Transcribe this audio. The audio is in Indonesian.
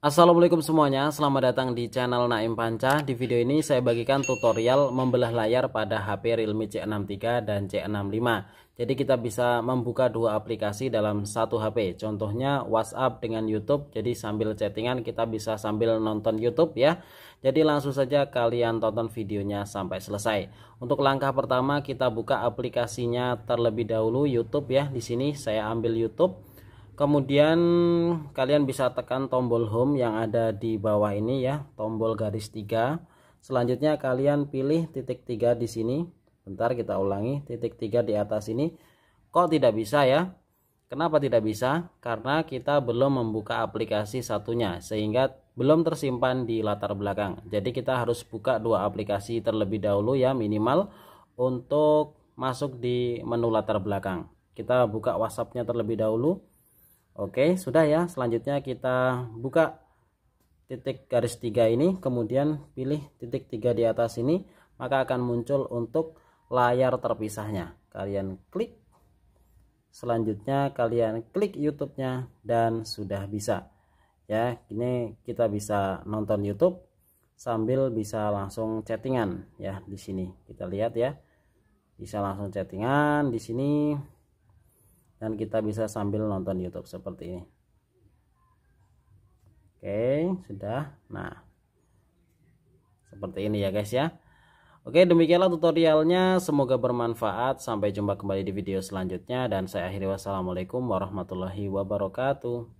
Assalamualaikum semuanya, selamat datang di channel Naim Panca Di video ini saya bagikan tutorial membelah layar pada HP Realme C63 dan C65 Jadi kita bisa membuka dua aplikasi dalam satu HP Contohnya WhatsApp dengan Youtube Jadi sambil chattingan kita bisa sambil nonton Youtube ya Jadi langsung saja kalian tonton videonya sampai selesai Untuk langkah pertama kita buka aplikasinya terlebih dahulu Youtube ya Di sini saya ambil Youtube kemudian kalian bisa tekan tombol home yang ada di bawah ini ya tombol garis tiga selanjutnya kalian pilih titik tiga di sini bentar kita ulangi titik tiga di atas ini kok tidak bisa ya Kenapa tidak bisa? Karena kita belum membuka aplikasi satunya sehingga belum tersimpan di latar belakang. Jadi kita harus buka dua aplikasi terlebih dahulu ya minimal untuk masuk di menu latar belakang. Kita buka WhatsAppnya terlebih dahulu. Oke sudah ya selanjutnya kita buka titik garis tiga ini kemudian pilih titik tiga di atas ini maka akan muncul untuk layar terpisahnya kalian klik selanjutnya kalian klik YouTube-nya dan sudah bisa ya ini kita bisa nonton YouTube sambil bisa langsung chattingan ya di sini kita lihat ya bisa langsung chattingan di sini dan kita bisa sambil nonton YouTube seperti ini oke sudah nah seperti ini ya guys ya Oke demikianlah tutorialnya semoga bermanfaat sampai jumpa kembali di video selanjutnya dan saya akhiri wassalamualaikum warahmatullahi wabarakatuh